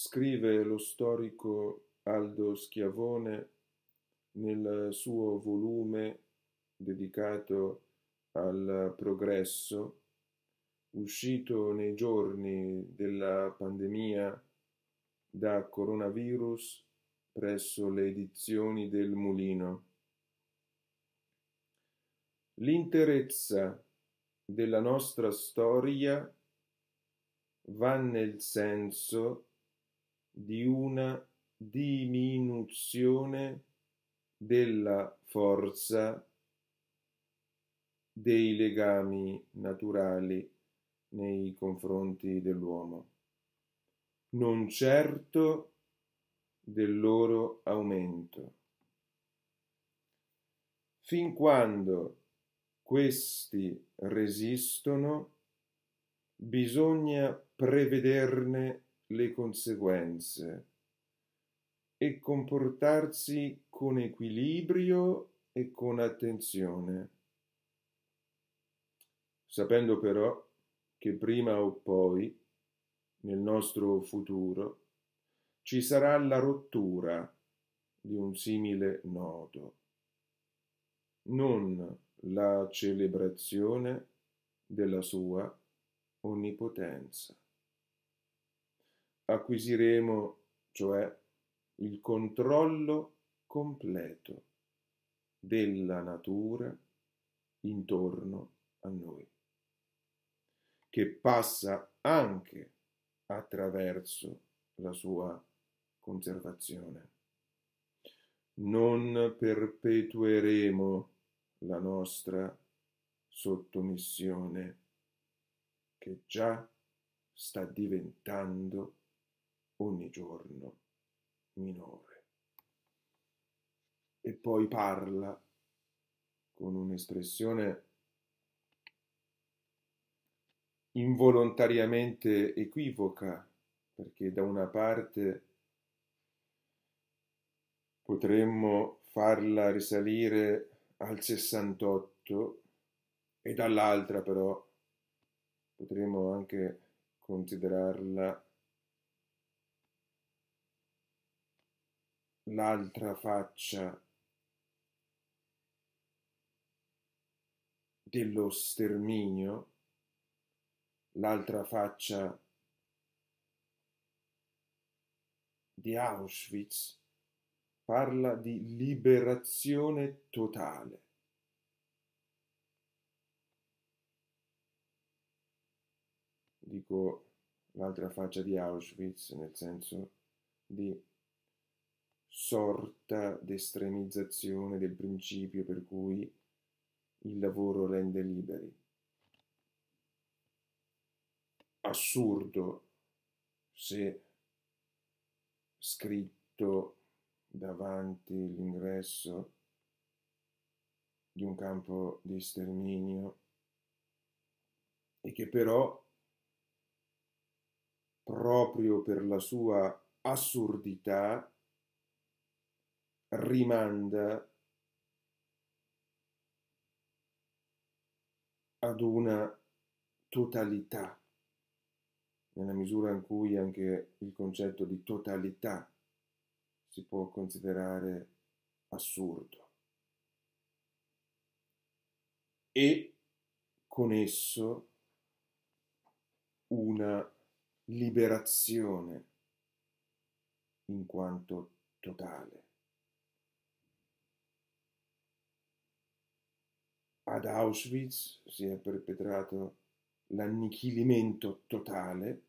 Scrive lo storico Aldo Schiavone nel suo volume dedicato al progresso, uscito nei giorni della pandemia da coronavirus presso le edizioni del Mulino. L'interezza della nostra storia va nel senso di una diminuzione della forza dei legami naturali nei confronti dell'uomo, non certo del loro aumento. Fin quando questi resistono, bisogna prevederne le conseguenze e comportarsi con equilibrio e con attenzione, sapendo però che prima o poi, nel nostro futuro, ci sarà la rottura di un simile nodo, non la celebrazione della sua onnipotenza acquisiremo, cioè, il controllo completo della natura intorno a noi, che passa anche attraverso la sua conservazione. Non perpetueremo la nostra sottomissione che già sta diventando ogni giorno minore. E poi parla con un'espressione involontariamente equivoca, perché da una parte potremmo farla risalire al 68 e dall'altra però potremmo anche considerarla l'altra faccia dello sterminio, l'altra faccia di Auschwitz, parla di liberazione totale. Dico l'altra faccia di Auschwitz nel senso di sorta d'estremizzazione del principio per cui il lavoro rende liberi. Assurdo se scritto davanti l'ingresso di un campo di sterminio e che però proprio per la sua assurdità rimanda ad una totalità, nella misura in cui anche il concetto di totalità si può considerare assurdo. E con esso una liberazione in quanto totale. ad Auschwitz si è perpetrato l'annichilimento totale,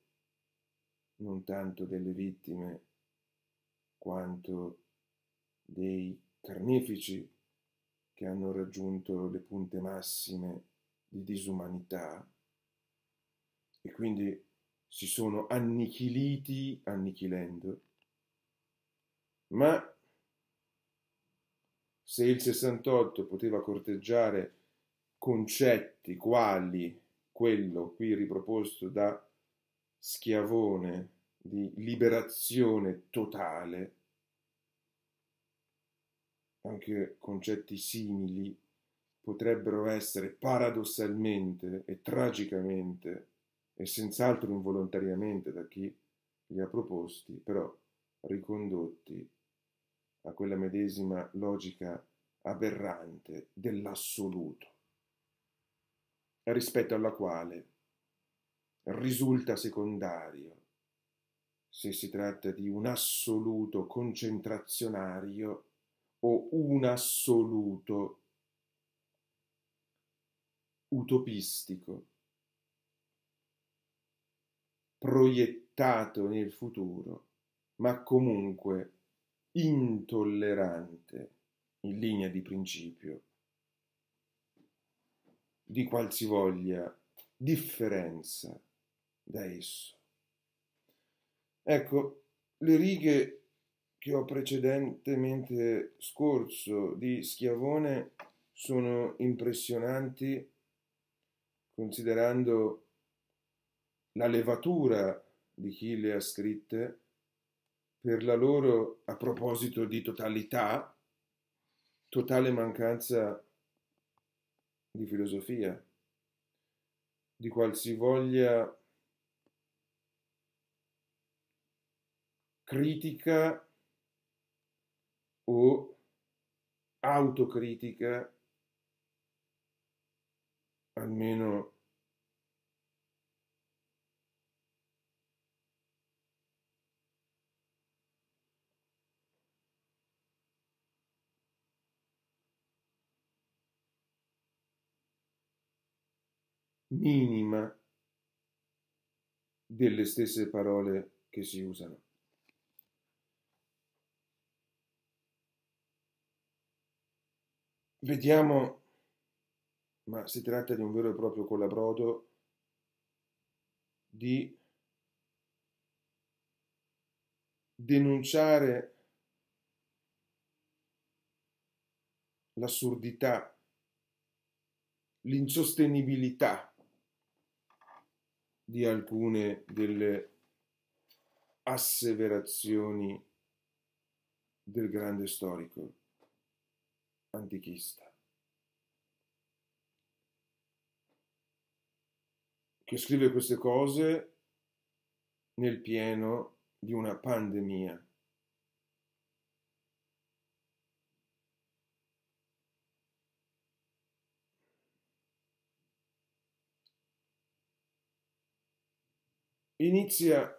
non tanto delle vittime quanto dei carnefici che hanno raggiunto le punte massime di disumanità e quindi si sono annichiliti annichilendo. Ma se il 68 poteva corteggiare concetti quali quello qui riproposto da Schiavone di liberazione totale, anche concetti simili potrebbero essere paradossalmente e tragicamente e senz'altro involontariamente da chi li ha proposti, però ricondotti a quella medesima logica aberrante dell'assoluto rispetto alla quale risulta secondario se si tratta di un assoluto concentrazionario o un assoluto utopistico proiettato nel futuro, ma comunque intollerante in linea di principio di qualsivoglia differenza da esso. Ecco, le righe che ho precedentemente scorso di Schiavone sono impressionanti considerando la levatura di chi le ha scritte per la loro, a proposito di totalità, totale mancanza di filosofia, di qualsivoglia critica o autocritica, almeno minima delle stesse parole che si usano. Vediamo, ma si tratta di un vero e proprio collabrodo di denunciare l'assurdità, l'insostenibilità di alcune delle asseverazioni del grande storico antichista, che scrive queste cose nel pieno di una pandemia inizia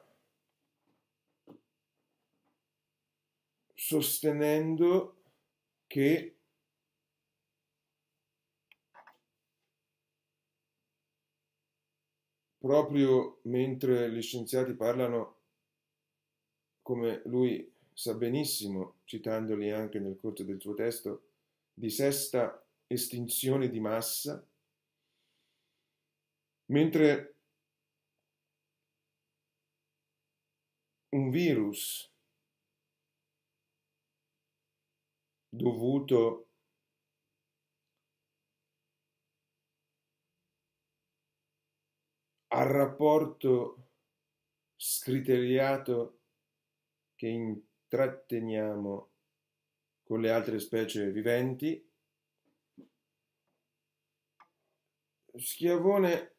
sostenendo che proprio mentre gli scienziati parlano, come lui sa benissimo, citandoli anche nel corso del suo testo, di sesta estinzione di massa, mentre un virus dovuto al rapporto scriteriato che intratteniamo con le altre specie viventi. Schiavone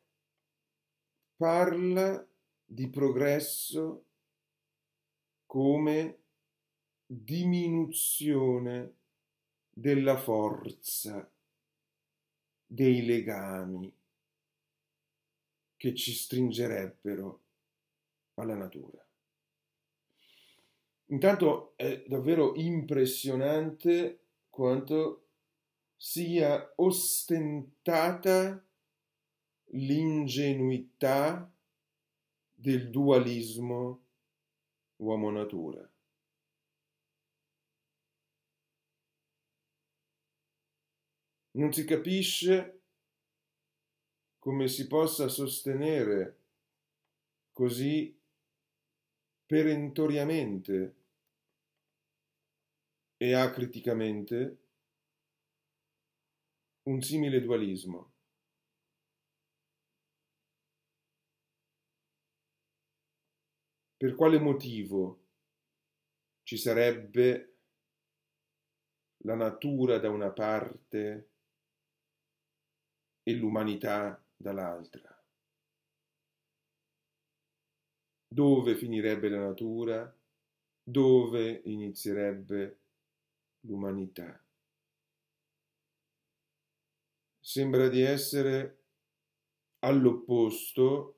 parla di progresso come diminuzione della forza dei legami che ci stringerebbero alla natura. Intanto è davvero impressionante quanto sia ostentata l'ingenuità del dualismo uomo natura non si capisce come si possa sostenere così perentoriamente e acriticamente un simile dualismo. per quale motivo ci sarebbe la natura da una parte e l'umanità dall'altra. Dove finirebbe la natura? Dove inizierebbe l'umanità? Sembra di essere all'opposto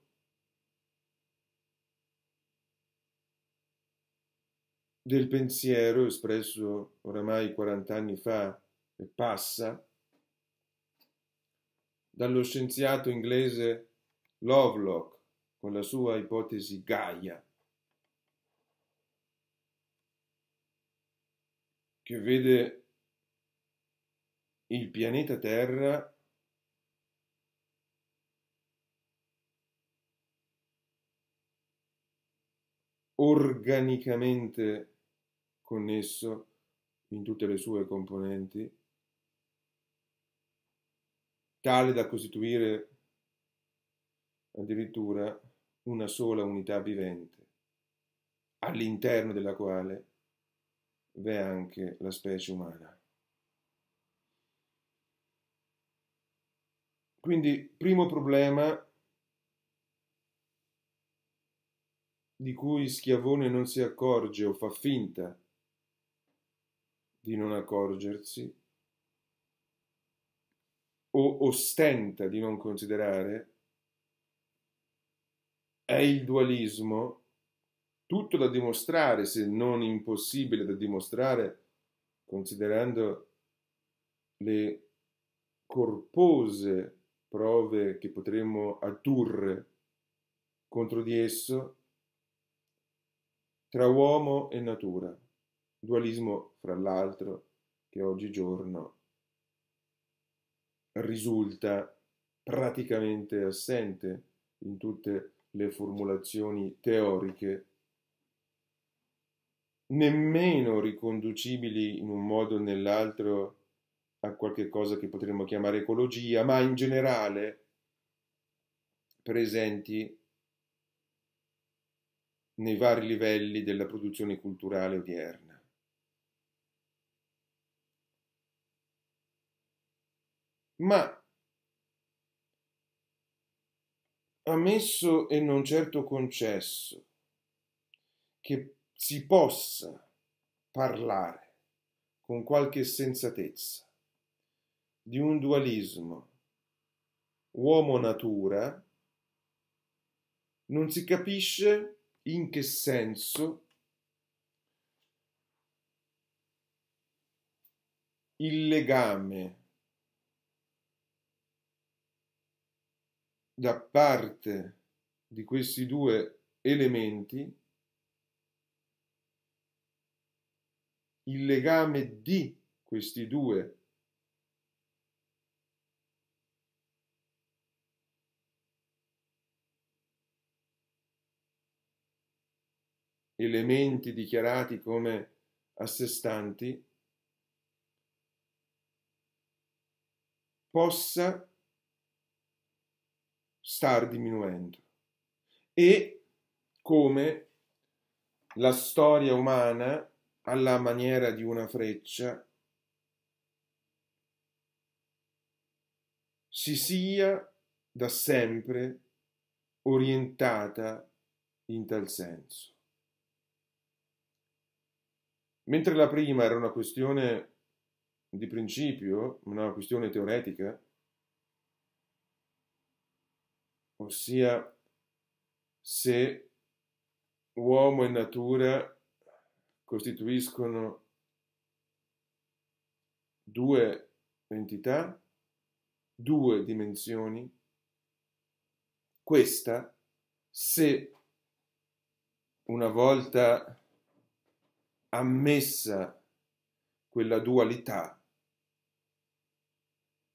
del pensiero espresso oramai 40 anni fa e passa dallo scienziato inglese Lovelock con la sua ipotesi Gaia, che vede il pianeta Terra organicamente connesso in tutte le sue componenti, tale da costituire addirittura una sola unità vivente, all'interno della quale v'è anche la specie umana. Quindi, primo problema di cui Schiavone non si accorge o fa finta di non accorgersi o ostenta di non considerare è il dualismo, tutto da dimostrare, se non impossibile da dimostrare, considerando le corpose prove che potremmo addurre contro di esso, tra uomo e natura dualismo, fra l'altro, che oggigiorno risulta praticamente assente in tutte le formulazioni teoriche, nemmeno riconducibili in un modo o nell'altro a qualche cosa che potremmo chiamare ecologia, ma in generale presenti nei vari livelli della produzione culturale odierna. ma ammesso e non certo concesso che si possa parlare con qualche sensatezza di un dualismo uomo-natura, non si capisce in che senso il legame da parte di questi due elementi il legame di questi due elementi dichiarati come a sé stanti possa star diminuendo e come la storia umana alla maniera di una freccia si sia da sempre orientata in tal senso. Mentre la prima era una questione di principio, una questione teoretica, ossia se uomo e natura costituiscono due entità, due dimensioni, questa se una volta ammessa quella dualità,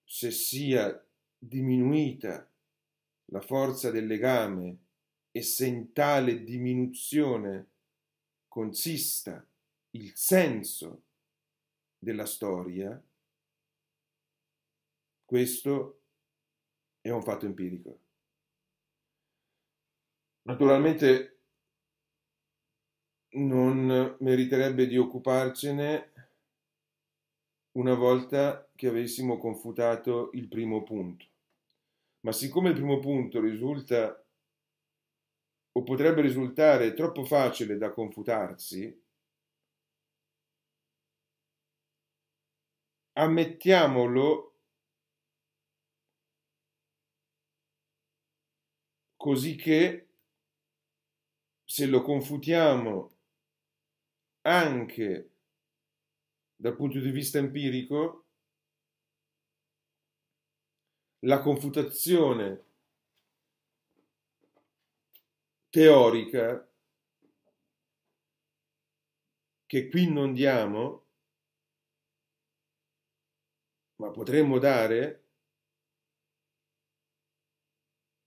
se sia diminuita la forza del legame e se in tale diminuzione consista il senso della storia, questo è un fatto empirico. Naturalmente non meriterebbe di occuparcene una volta che avessimo confutato il primo punto ma siccome il primo punto risulta o potrebbe risultare troppo facile da confutarsi, ammettiamolo così che se lo confutiamo anche dal punto di vista empirico, la confutazione teorica che qui non diamo, ma potremmo dare,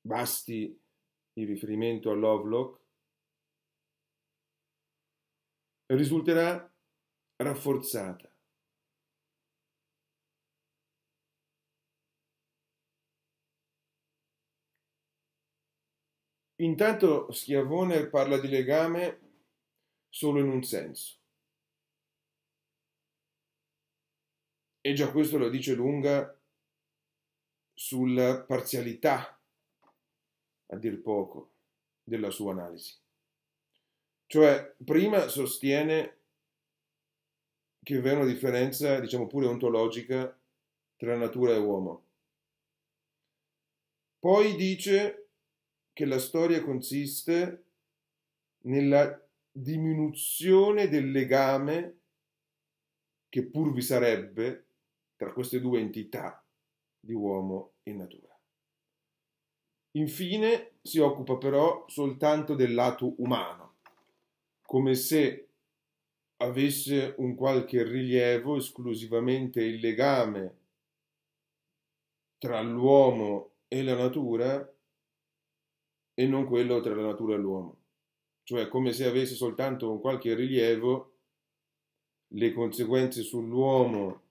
basti il riferimento a Lovelock, risulterà rafforzata. Intanto Schiavone parla di legame solo in un senso. E già questo la dice lunga sulla parzialità, a dir poco, della sua analisi. Cioè, prima sostiene che vi è una differenza, diciamo pure ontologica, tra natura e uomo. Poi dice che la storia consiste nella diminuzione del legame che pur vi sarebbe tra queste due entità di uomo e natura. Infine si occupa però soltanto del lato umano, come se avesse un qualche rilievo esclusivamente il legame tra l'uomo e la natura e non quello tra la natura e l'uomo, cioè come se avesse soltanto un qualche rilievo le conseguenze sull'uomo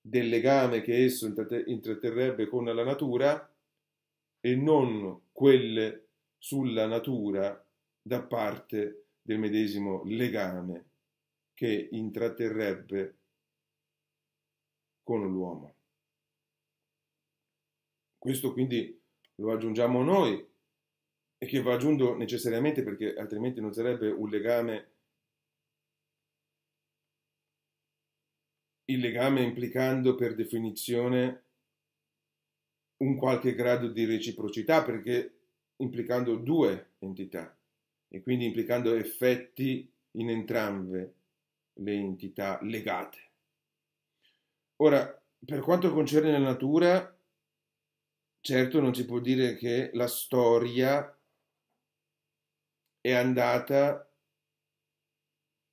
del legame che esso intratterrebbe con la natura e non quelle sulla natura da parte del medesimo legame che intratterrebbe con l'uomo. Questo quindi lo aggiungiamo noi e che va aggiunto necessariamente perché altrimenti non sarebbe un legame, il legame implicando per definizione un qualche grado di reciprocità perché implicando due entità e quindi implicando effetti in entrambe le entità legate. Ora, per quanto concerne la natura, Certo non si può dire che la storia è andata,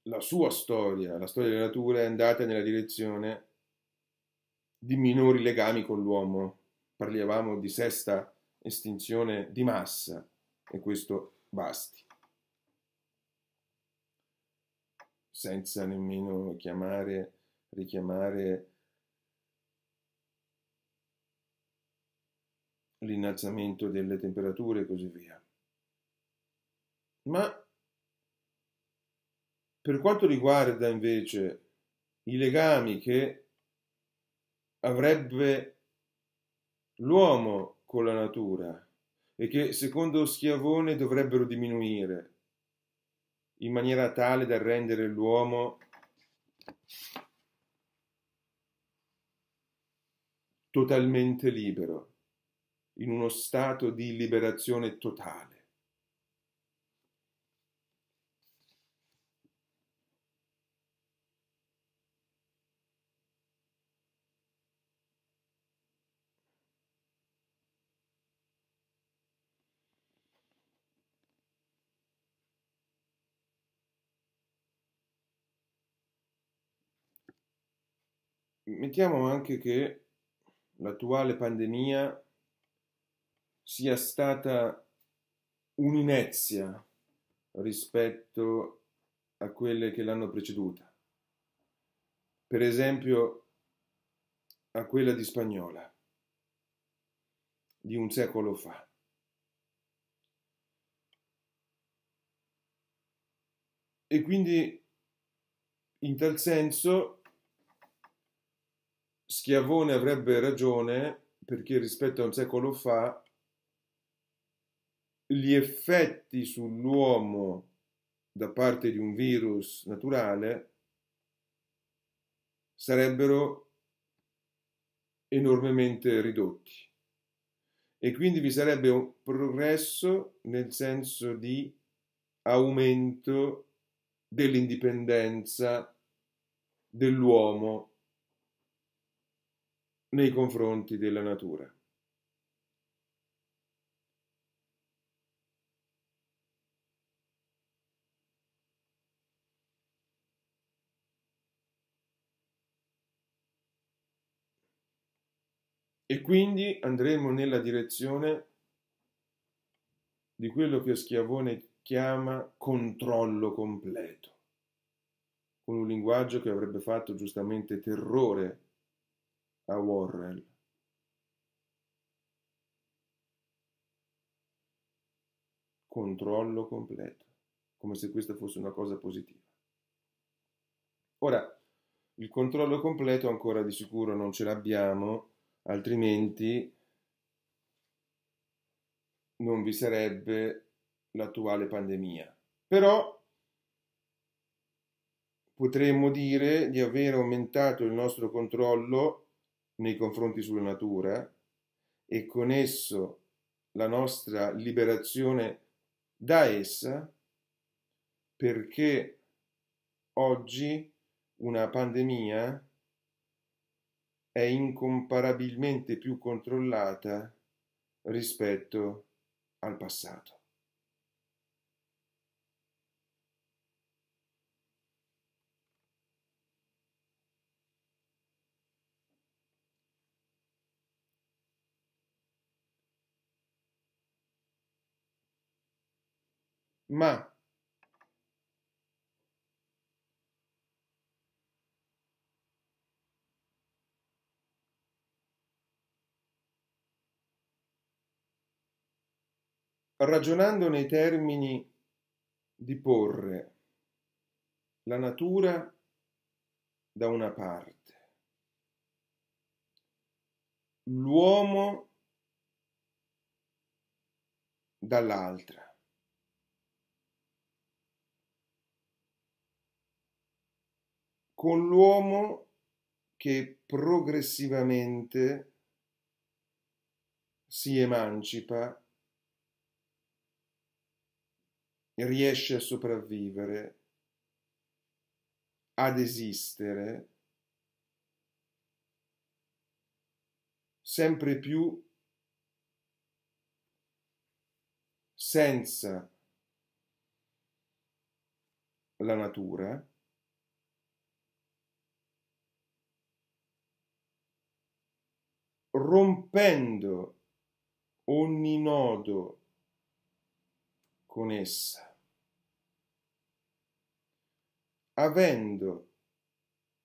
la sua storia, la storia della natura è andata nella direzione di minori legami con l'uomo. Parliamo di sesta estinzione di massa e questo basti. Senza nemmeno chiamare, richiamare l'innalzamento delle temperature e così via. Ma per quanto riguarda invece i legami che avrebbe l'uomo con la natura e che secondo Schiavone dovrebbero diminuire in maniera tale da rendere l'uomo totalmente libero in uno stato di liberazione totale. Mettiamo anche che l'attuale pandemia sia stata un'inezia rispetto a quelle che l'hanno preceduta. Per esempio a quella di Spagnola di un secolo fa. E quindi in tal senso Schiavone avrebbe ragione perché rispetto a un secolo fa gli effetti sull'uomo da parte di un virus naturale sarebbero enormemente ridotti e quindi vi sarebbe un progresso nel senso di aumento dell'indipendenza dell'uomo nei confronti della natura. E quindi andremo nella direzione di quello che Schiavone chiama controllo completo, con un linguaggio che avrebbe fatto giustamente terrore a Warren. Controllo completo, come se questa fosse una cosa positiva. Ora, il controllo completo ancora di sicuro non ce l'abbiamo altrimenti non vi sarebbe l'attuale pandemia. Però potremmo dire di aver aumentato il nostro controllo nei confronti sulla natura e con esso la nostra liberazione da essa perché oggi una pandemia è incomparabilmente più controllata rispetto al passato. Ma ragionando nei termini di porre la natura da una parte, l'uomo dall'altra. con l'uomo che progressivamente si emancipa riesce a sopravvivere, ad esistere, sempre più senza la natura, rompendo ogni nodo con essa, avendo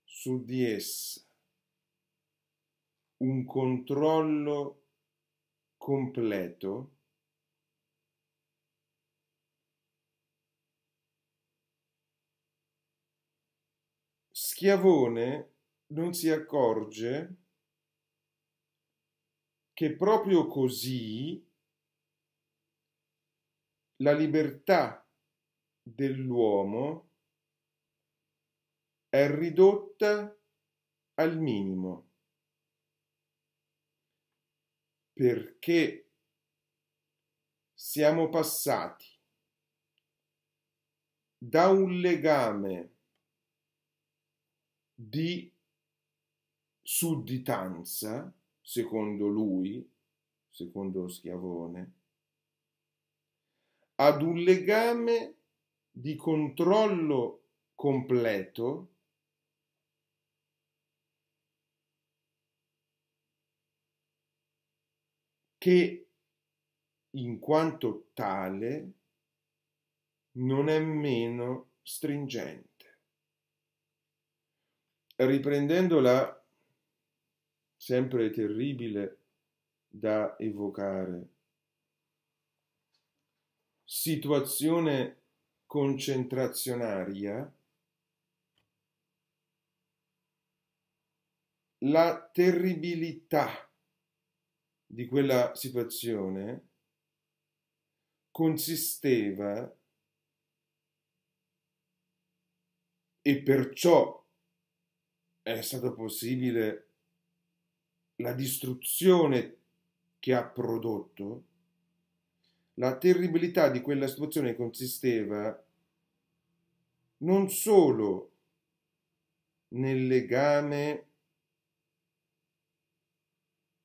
su di essa un controllo completo Schiavone non si accorge che proprio così la libertà dell'uomo è ridotta al minimo perché siamo passati da un legame di sudditanza, secondo lui, secondo lo Schiavone, ad un legame di controllo completo che in quanto tale non è meno stringente. Riprendendo la sempre terribile da evocare situazione concentrazionaria, la terribilità di quella situazione consisteva e perciò è stata possibile la distruzione che ha prodotto la terribilità di quella situazione consisteva non solo nel legame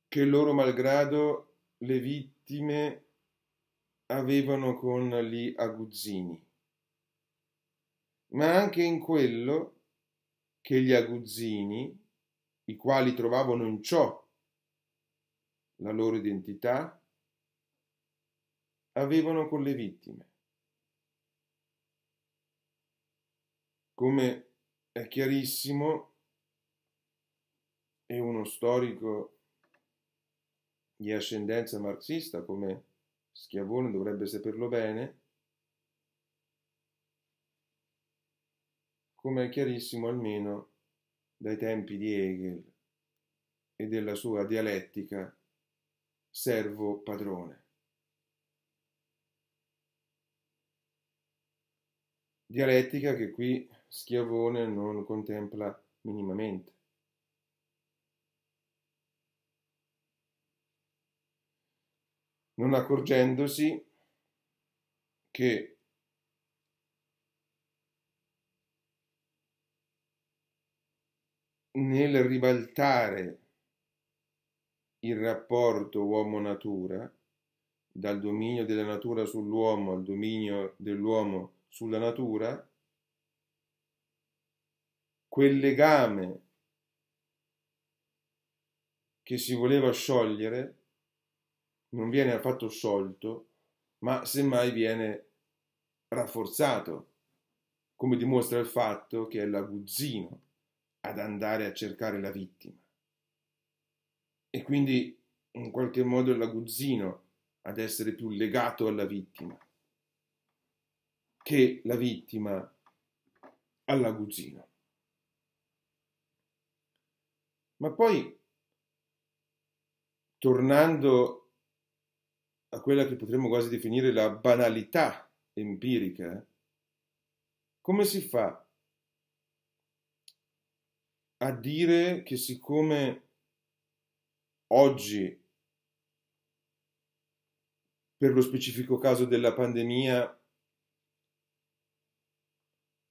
che loro malgrado le vittime avevano con gli aguzzini, ma anche in quello che gli aguzzini, i quali trovavano in ciò la loro identità, avevano con le vittime. Come è chiarissimo, e uno storico di ascendenza marxista come Schiavone dovrebbe saperlo bene, come è chiarissimo almeno dai tempi di Hegel e della sua dialettica servo-padrone. dialettica che qui Schiavone non contempla minimamente. Non accorgendosi che nel ribaltare il rapporto uomo-natura, dal dominio della natura sull'uomo al dominio dell'uomo sull'uomo, sulla natura, quel legame che si voleva sciogliere non viene affatto sciolto, ma semmai viene rafforzato, come dimostra il fatto che è l'aguzzino ad andare a cercare la vittima. E quindi in qualche modo è l'aguzzino ad essere più legato alla vittima che la vittima alla guzzina. Ma poi, tornando a quella che potremmo quasi definire la banalità empirica, come si fa a dire che siccome oggi, per lo specifico caso della pandemia,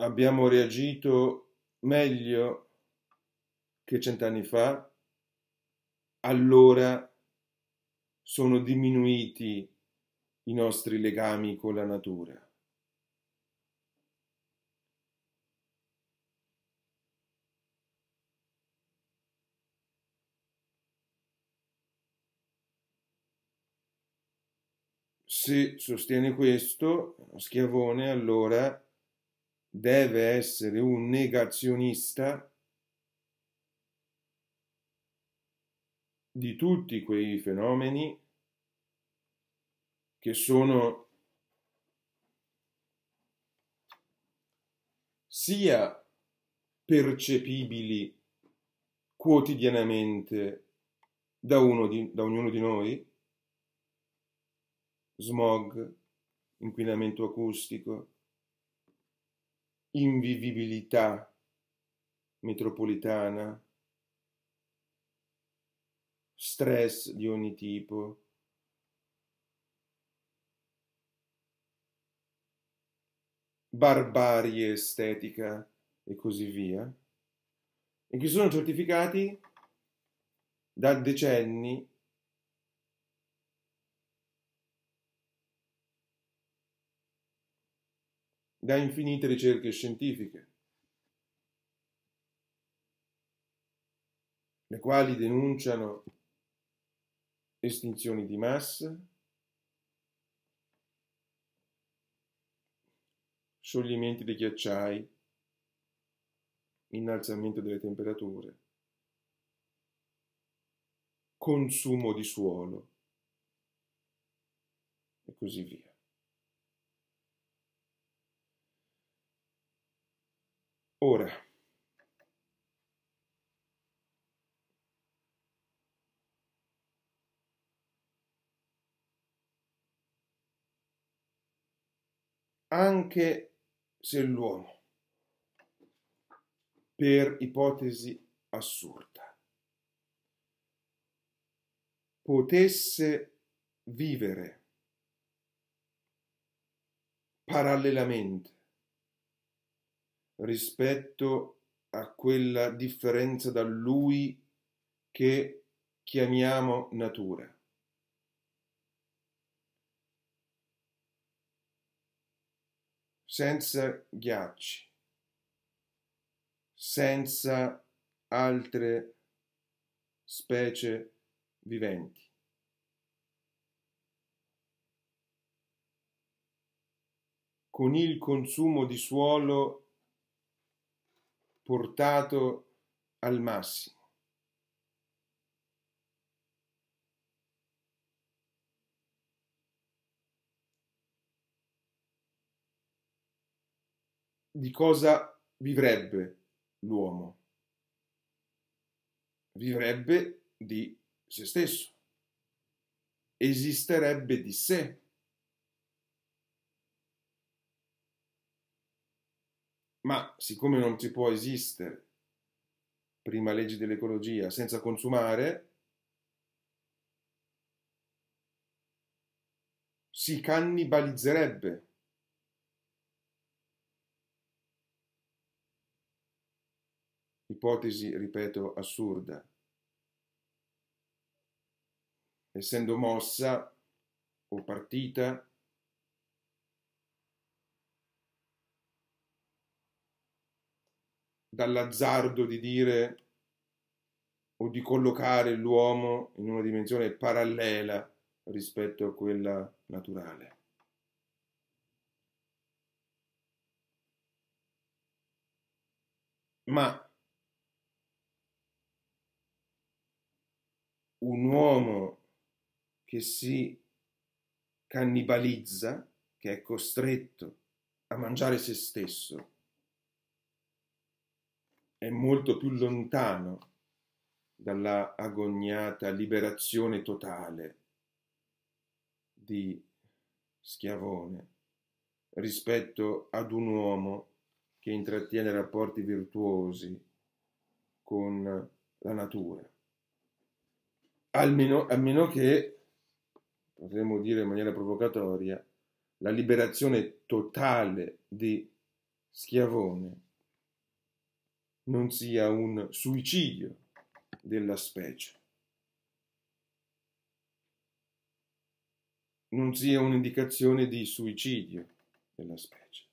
abbiamo reagito meglio che cent'anni fa, allora sono diminuiti i nostri legami con la natura. Se sostiene questo, Schiavone, allora deve essere un negazionista di tutti quei fenomeni che sono sia percepibili quotidianamente da, di, da ognuno di noi, smog, inquinamento acustico, invivibilità metropolitana, stress di ogni tipo. barbarie estetica e così via, e che sono certificati da decenni da infinite ricerche scientifiche, le quali denunciano estinzioni di massa, scioglimenti dei ghiacciai, innalzamento delle temperature, consumo di suolo e così via. ora. Anche se l'uomo, per ipotesi assurda, potesse vivere parallelamente rispetto a quella differenza da lui che chiamiamo natura. senza ghiacci, senza altre specie viventi. Con il consumo di suolo portato al massimo. Di cosa vivrebbe l'uomo? Vivrebbe di se stesso, esisterebbe di sé ma siccome non si può esistere, prima leggi dell'ecologia, senza consumare, si cannibalizzerebbe. Ipotesi, ripeto, assurda. Essendo mossa o partita dall'azzardo di dire o di collocare l'uomo in una dimensione parallela rispetto a quella naturale. Ma un uomo che si cannibalizza, che è costretto a mangiare se stesso, è molto più lontano dalla agognata liberazione totale di schiavone rispetto ad un uomo che intrattiene rapporti virtuosi con la natura. Almeno, a meno che, potremmo dire in maniera provocatoria, la liberazione totale di schiavone non sia un suicidio della specie, non sia un'indicazione di suicidio della specie.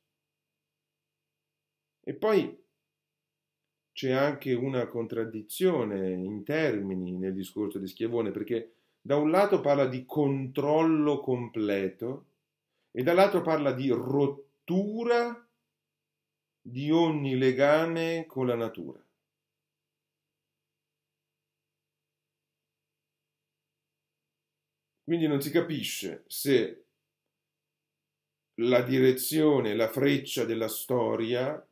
E poi c'è anche una contraddizione in termini nel discorso di Schiavone, perché da un lato parla di controllo completo e dall'altro parla di rottura di ogni legame con la natura. Quindi non si capisce se la direzione, la freccia della storia,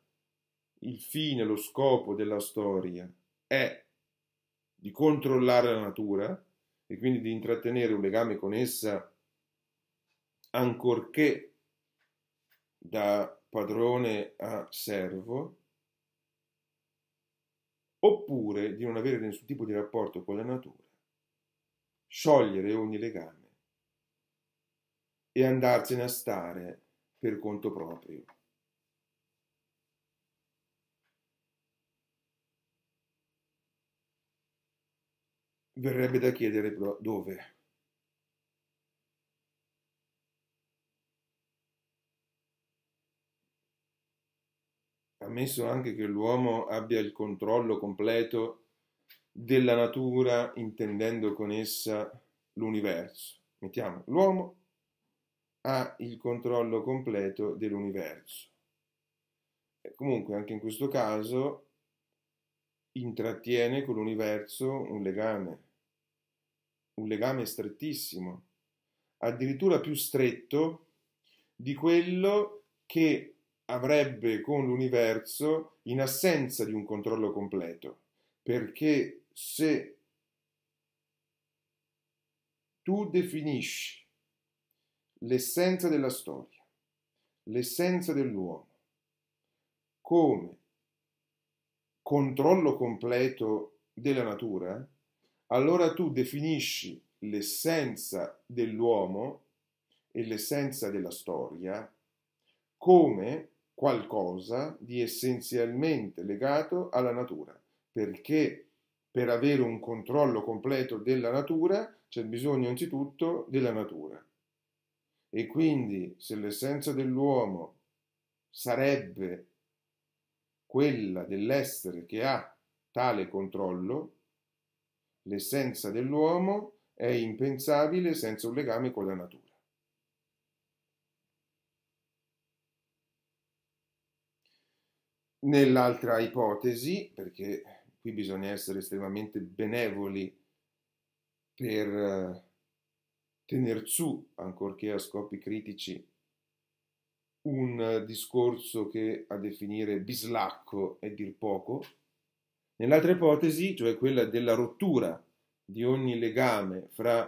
il fine, lo scopo della storia è di controllare la natura e quindi di intrattenere un legame con essa ancorché da padrone a servo, oppure di non avere nessun tipo di rapporto con la natura, sciogliere ogni legame e andarsene a stare per conto proprio. Verrebbe da chiedere dove. ammesso anche che l'uomo abbia il controllo completo della natura, intendendo con essa l'universo. Mettiamo, l'uomo ha il controllo completo dell'universo. E comunque anche in questo caso intrattiene con l'universo un legame, un legame strettissimo, addirittura più stretto di quello che avrebbe con l'universo in assenza di un controllo completo, perché se tu definisci l'essenza della storia, l'essenza dell'uomo, come controllo completo della natura, allora tu definisci l'essenza dell'uomo e l'essenza della storia come qualcosa di essenzialmente legato alla natura, perché per avere un controllo completo della natura c'è bisogno anzitutto della natura. E quindi se l'essenza dell'uomo sarebbe quella dell'essere che ha tale controllo, l'essenza dell'uomo è impensabile senza un legame con la natura. Nell'altra ipotesi, perché qui bisogna essere estremamente benevoli per eh, tener su, ancorché a scopi critici, un discorso che a definire bislacco è dir poco. Nell'altra ipotesi, cioè quella della rottura di ogni legame fra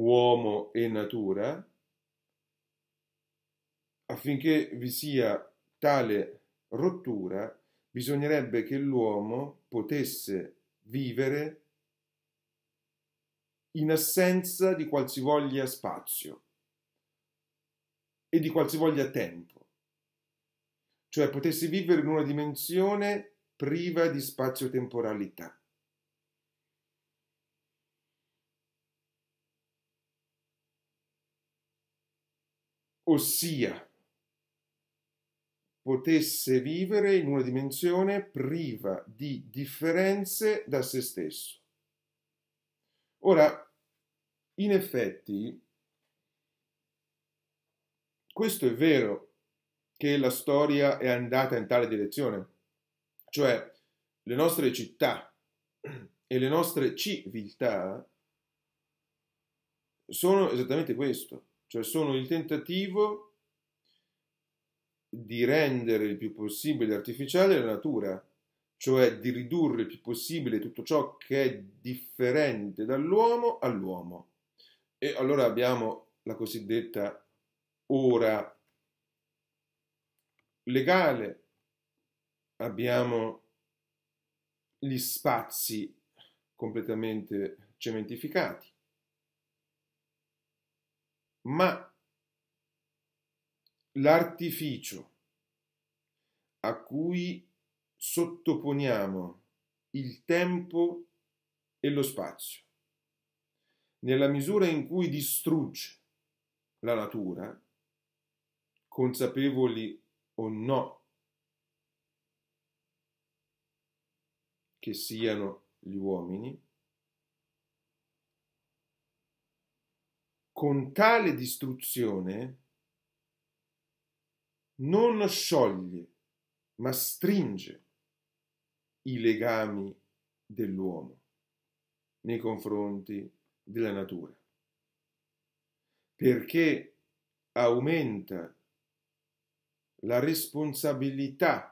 uomo e natura, affinché vi sia tale rottura bisognerebbe che l'uomo potesse vivere in assenza di qualsivoglia spazio e di qualsivoglia tempo, cioè potesse vivere in una dimensione priva di spazio-temporalità. Ossia, potesse vivere in una dimensione priva di differenze da se stesso. Ora, in effetti, questo è vero che la storia è andata in tale direzione, cioè le nostre città e le nostre civiltà sono esattamente questo, cioè sono il tentativo di rendere il più possibile artificiale la natura, cioè di ridurre il più possibile tutto ciò che è differente dall'uomo all'uomo. E allora abbiamo la cosiddetta ora legale, abbiamo gli spazi completamente cementificati, ma l'artificio a cui sottoponiamo il tempo e lo spazio. Nella misura in cui distrugge la natura, consapevoli o no che siano gli uomini, con tale distruzione non scioglie, ma stringe i legami dell'uomo nei confronti della natura, perché aumenta la responsabilità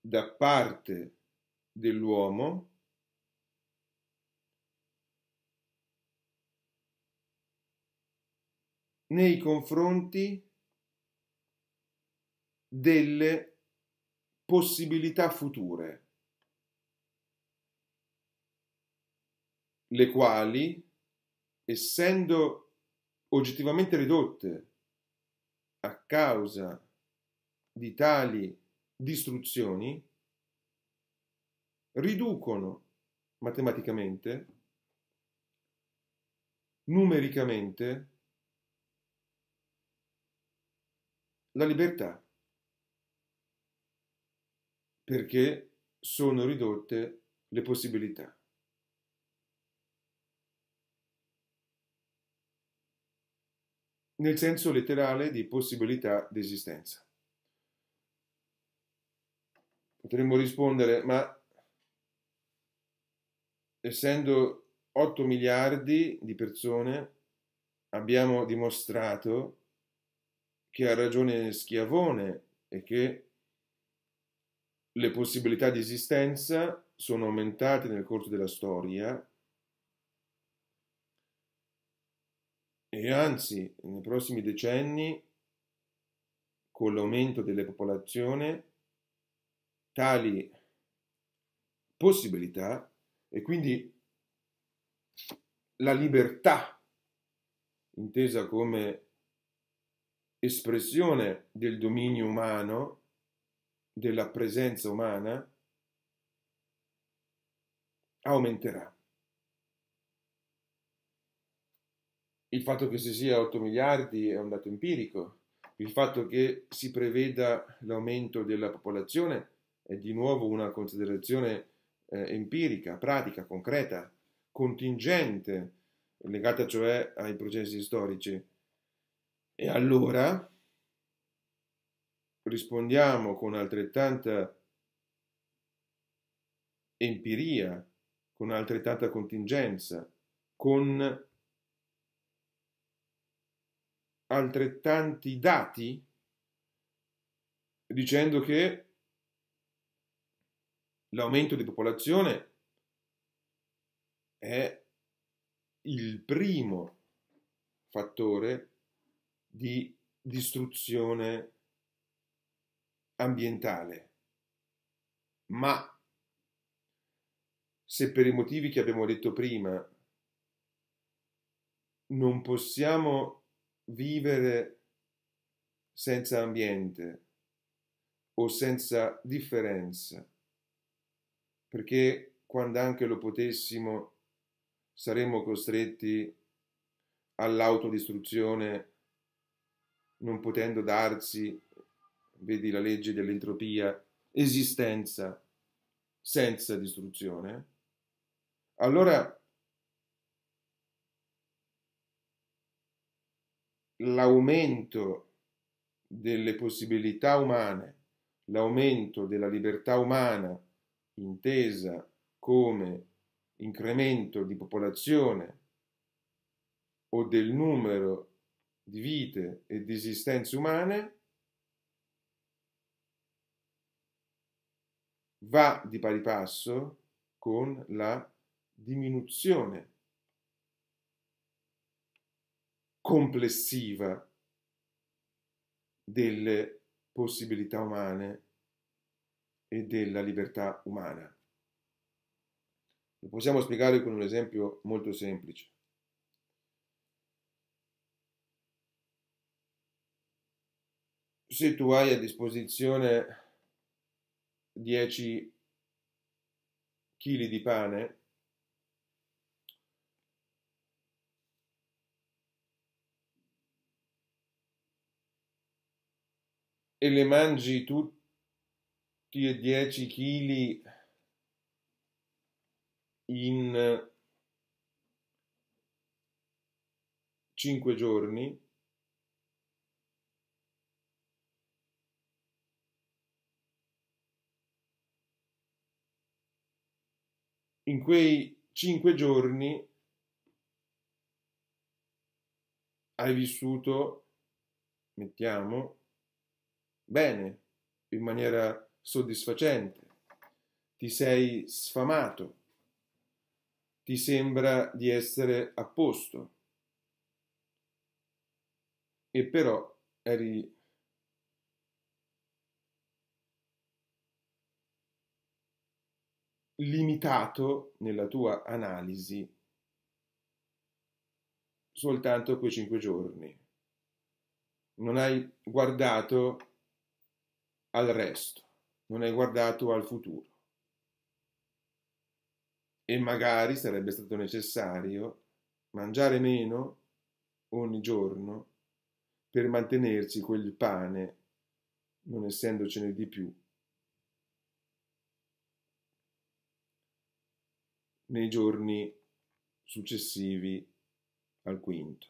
da parte dell'uomo nei confronti delle possibilità future, le quali, essendo oggettivamente ridotte a causa di tali distruzioni, riducono matematicamente, numericamente, la libertà, perché sono ridotte le possibilità. nel senso letterale di possibilità di esistenza. Potremmo rispondere, ma essendo 8 miliardi di persone, abbiamo dimostrato che ha ragione Schiavone e che le possibilità di esistenza sono aumentate nel corso della storia e anzi nei prossimi decenni con l'aumento delle popolazioni tali possibilità e quindi la libertà intesa come espressione del dominio umano, della presenza umana, aumenterà. Il fatto che si sia 8 miliardi è un dato empirico, il fatto che si preveda l'aumento della popolazione è di nuovo una considerazione eh, empirica, pratica, concreta, contingente, legata cioè ai processi storici e allora rispondiamo con altrettanta empiria, con altrettanta contingenza, con altrettanti dati, dicendo che l'aumento di popolazione è il primo fattore di distruzione ambientale, ma se per i motivi che abbiamo detto prima non possiamo vivere senza ambiente o senza differenza, perché quando anche lo potessimo saremmo costretti all'autodistruzione non potendo darsi, vedi la legge dell'entropia, esistenza senza distruzione, allora l'aumento delle possibilità umane, l'aumento della libertà umana intesa come incremento di popolazione o del numero di vite e di esistenze umane va di pari passo con la diminuzione complessiva delle possibilità umane e della libertà umana. Lo possiamo spiegare con un esempio molto semplice. se tu hai a disposizione 10 kg di pane, e le mangi tutti e 10 kg in 5 giorni, in quei cinque giorni hai vissuto, mettiamo, bene, in maniera soddisfacente, ti sei sfamato, ti sembra di essere a posto, e però eri limitato nella tua analisi soltanto quei cinque giorni. Non hai guardato al resto, non hai guardato al futuro. E magari sarebbe stato necessario mangiare meno ogni giorno per mantenersi quel pane, non essendocene di più, nei giorni successivi al quinto.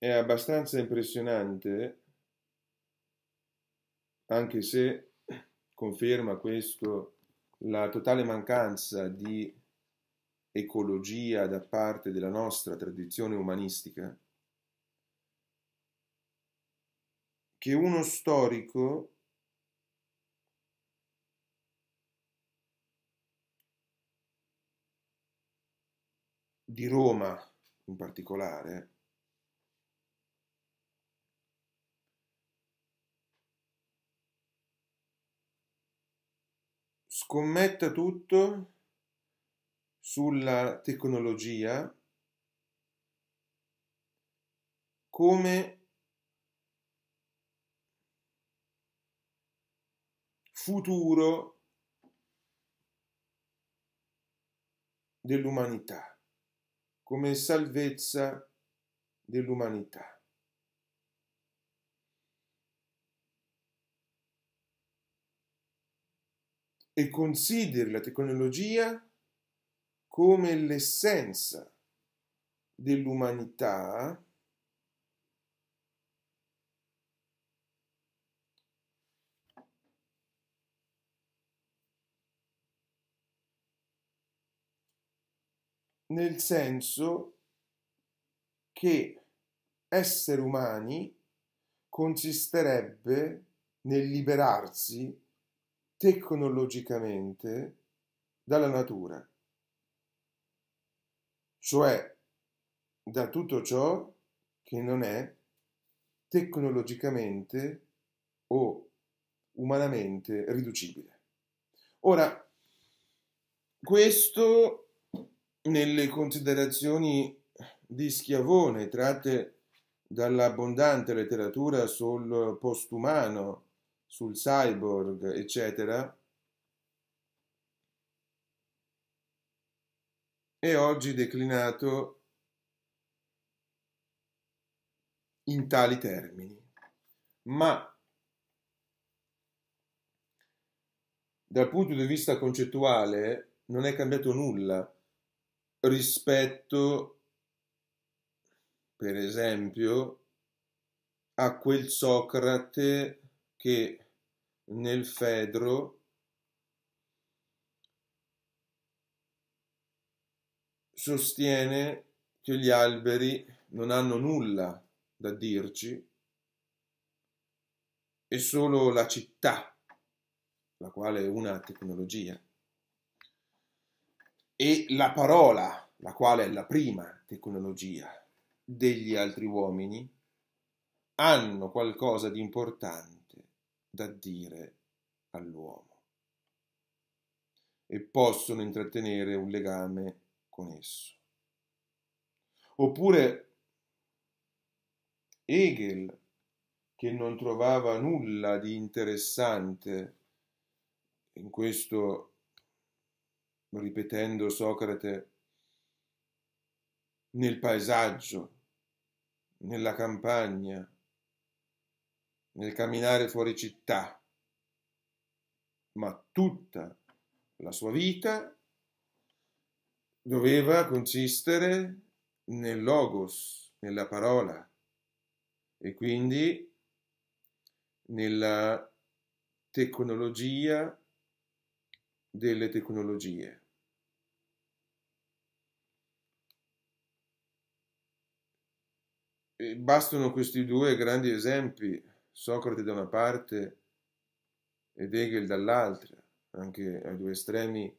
È abbastanza impressionante, anche se conferma questo la totale mancanza di ecologia da parte della nostra tradizione umanistica, che uno storico di Roma in particolare, scommetta tutto sulla tecnologia come futuro dell'umanità, come salvezza dell'umanità. e consideri la tecnologia come l'essenza dell'umanità nel senso che essere umani consisterebbe nel liberarsi tecnologicamente dalla natura cioè da tutto ciò che non è tecnologicamente o umanamente riducibile. Ora, questo nelle considerazioni di Schiavone tratte dall'abbondante letteratura sul postumano, sul cyborg, eccetera, è oggi declinato in tali termini. Ma dal punto di vista concettuale non è cambiato nulla rispetto, per esempio, a quel Socrate che nel Fedro sostiene che gli alberi non hanno nulla da dirci e solo la città, la quale è una tecnologia, e la parola, la quale è la prima tecnologia degli altri uomini, hanno qualcosa di importante da dire all'uomo e possono intrattenere un legame con esso. Oppure Hegel, che non trovava nulla di interessante in questo, ripetendo Socrate, nel paesaggio, nella campagna, nel camminare fuori città, ma tutta la sua vita doveva consistere nel logos, nella parola e quindi nella tecnologia delle tecnologie. E bastano questi due grandi esempi, Socrate da una parte ed Hegel dall'altra, anche ai due estremi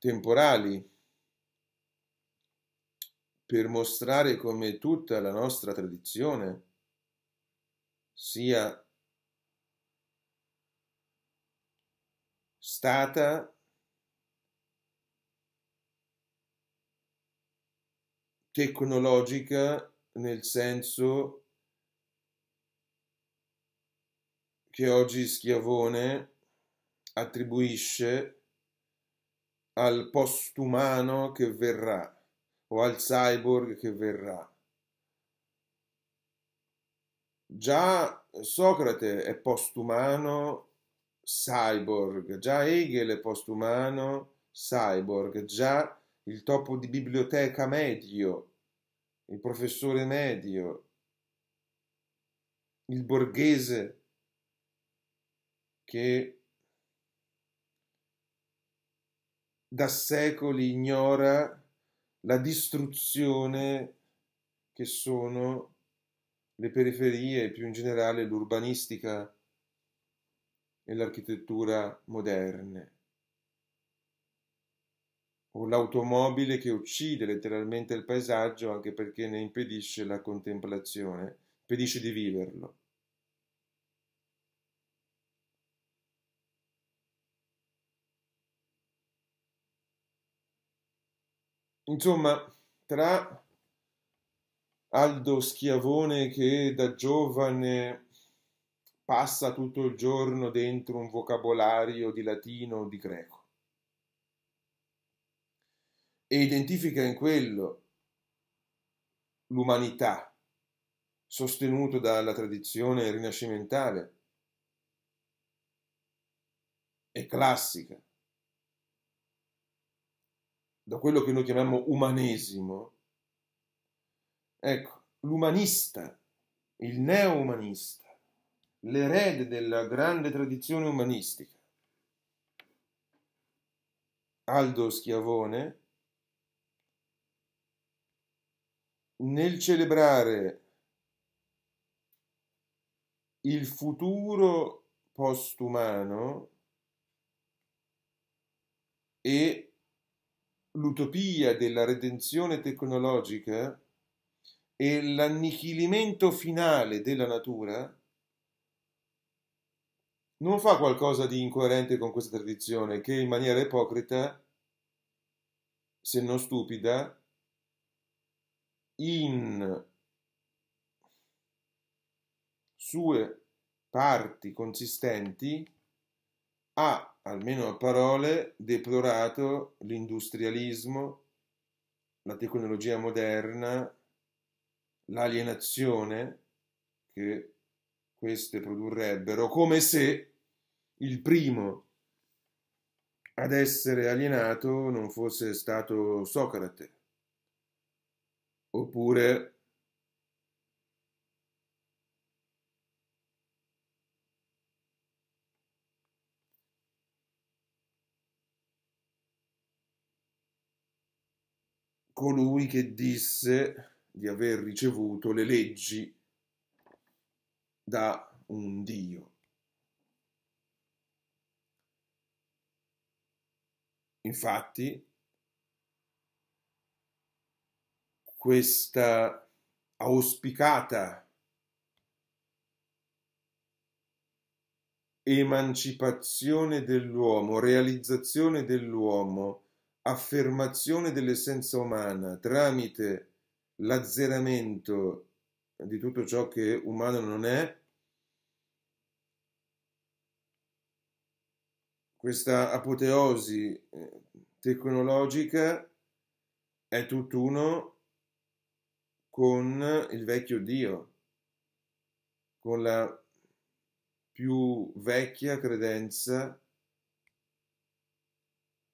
temporali per mostrare come tutta la nostra tradizione sia stata tecnologica nel senso che oggi Schiavone attribuisce al postumano che verrà o al cyborg che verrà. Già Socrate è postumano, cyborg, già Hegel è postumano, cyborg, già il topo di biblioteca medio, il professore medio, il borghese che da secoli ignora la distruzione che sono le periferie e più in generale l'urbanistica e l'architettura moderne. O l'automobile che uccide letteralmente il paesaggio anche perché ne impedisce la contemplazione, impedisce di viverlo. Insomma, tra Aldo Schiavone che da giovane passa tutto il giorno dentro un vocabolario di latino o di greco e identifica in quello l'umanità sostenuto dalla tradizione rinascimentale e classica da quello che noi chiamiamo umanesimo, ecco, l'umanista, il neo-umanista, l'erede della grande tradizione umanistica, Aldo Schiavone, nel celebrare il futuro postumano e l'utopia della redenzione tecnologica e l'annichilimento finale della natura non fa qualcosa di incoerente con questa tradizione che in maniera ipocrita, se non stupida, in sue parti consistenti ha, almeno a parole, deplorato l'industrialismo, la tecnologia moderna, l'alienazione che queste produrrebbero, come se il primo ad essere alienato non fosse stato Socrate, oppure colui che disse di aver ricevuto le leggi da un Dio. Infatti, questa auspicata emancipazione dell'uomo, realizzazione dell'uomo, affermazione dell'essenza umana tramite l'azzeramento di tutto ciò che umano non è, questa apoteosi eh, tecnologica è tutt'uno con il vecchio Dio, con la più vecchia credenza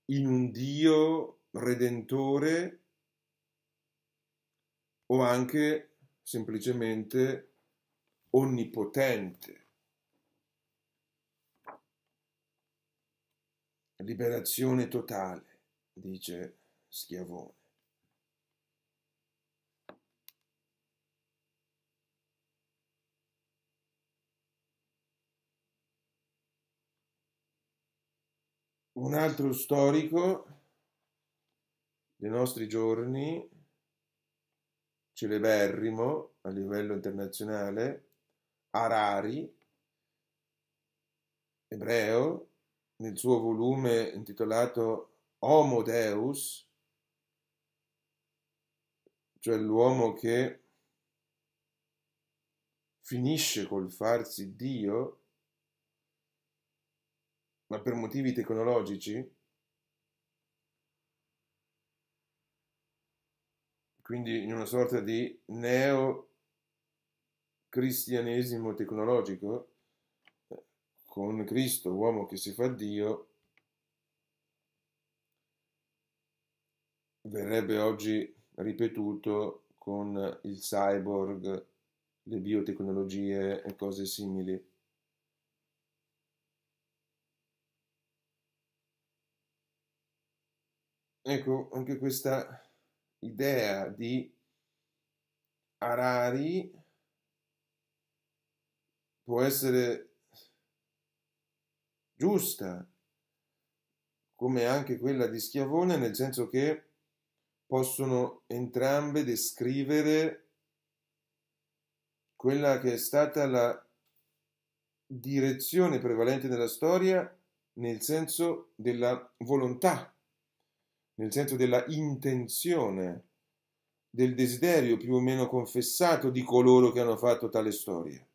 in un Dio redentore o anche semplicemente onnipotente. Liberazione totale, dice Schiavone. un altro storico dei nostri giorni, celeberrimo a livello internazionale, Arari, ebreo, nel suo volume intitolato Homo Deus, cioè l'uomo che finisce col farsi Dio ma per motivi tecnologici? Quindi in una sorta di neo-cristianesimo tecnologico, con Cristo, uomo che si fa Dio, verrebbe oggi ripetuto con il cyborg, le biotecnologie e cose simili. ecco anche questa idea di Arari può essere giusta come anche quella di Schiavone nel senso che possono entrambe descrivere quella che è stata la direzione prevalente della storia nel senso della volontà nel senso della intenzione, del desiderio più o meno confessato di coloro che hanno fatto tale storia.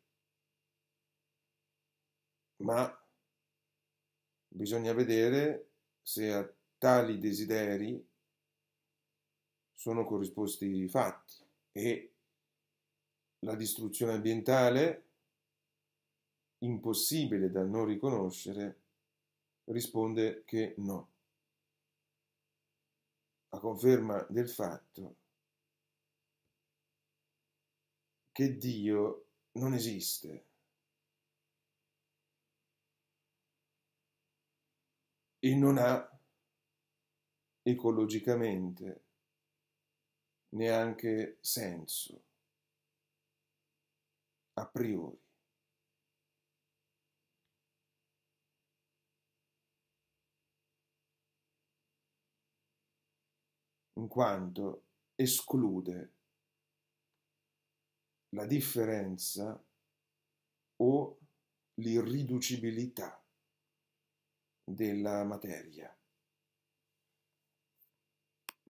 Ma bisogna vedere se a tali desideri sono corrisposti i fatti e la distruzione ambientale, impossibile da non riconoscere, risponde che no a conferma del fatto che Dio non esiste. E non ha ecologicamente neanche senso a priori. in quanto esclude la differenza o l'irriducibilità della materia.